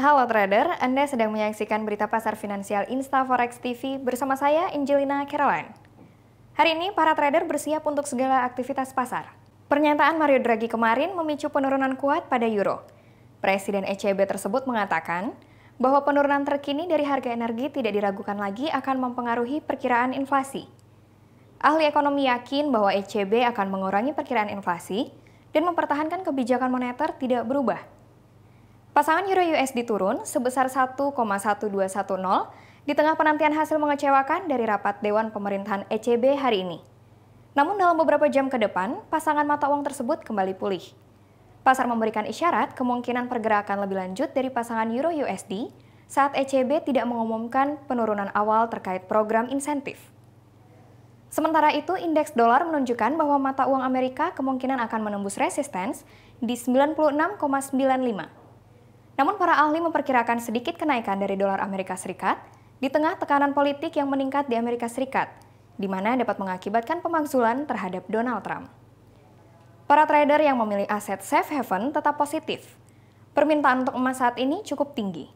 Halo trader, Anda sedang menyaksikan berita pasar finansial Insta Forex TV bersama saya Angelina Caroline. Hari ini para trader bersiap untuk segala aktivitas pasar. Pernyataan Mario Draghi kemarin memicu penurunan kuat pada euro. Presiden ECB tersebut mengatakan bahwa penurunan terkini dari harga energi tidak diragukan lagi akan mempengaruhi perkiraan inflasi. Ahli ekonomi yakin bahwa ECB akan mengurangi perkiraan inflasi dan mempertahankan kebijakan moneter tidak berubah Pasangan Euro USD turun sebesar 1,1210 di tengah penantian hasil mengecewakan dari rapat Dewan Pemerintahan ECB hari ini. Namun dalam beberapa jam ke depan, pasangan mata uang tersebut kembali pulih. Pasar memberikan isyarat kemungkinan pergerakan lebih lanjut dari pasangan Euro USD saat ECB tidak mengumumkan penurunan awal terkait program insentif. Sementara itu, indeks dolar menunjukkan bahwa mata uang Amerika kemungkinan akan menembus resistance di 96,95. Namun para ahli memperkirakan sedikit kenaikan dari dolar Amerika Serikat di tengah tekanan politik yang meningkat di Amerika Serikat, di mana dapat mengakibatkan pemakzulan terhadap Donald Trump. Para trader yang memilih aset safe haven tetap positif. Permintaan untuk emas saat ini cukup tinggi.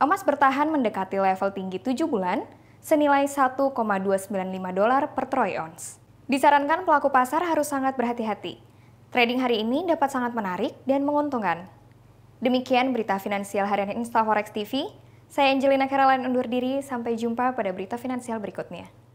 Emas bertahan mendekati level tinggi 7 bulan, senilai 1,295 dolar per troy ounce. Disarankan pelaku pasar harus sangat berhati-hati. Trading hari ini dapat sangat menarik dan menguntungkan. Demikian berita finansial harian Instaforex TV. Saya Angelina Keralan undur diri, sampai jumpa pada berita finansial berikutnya.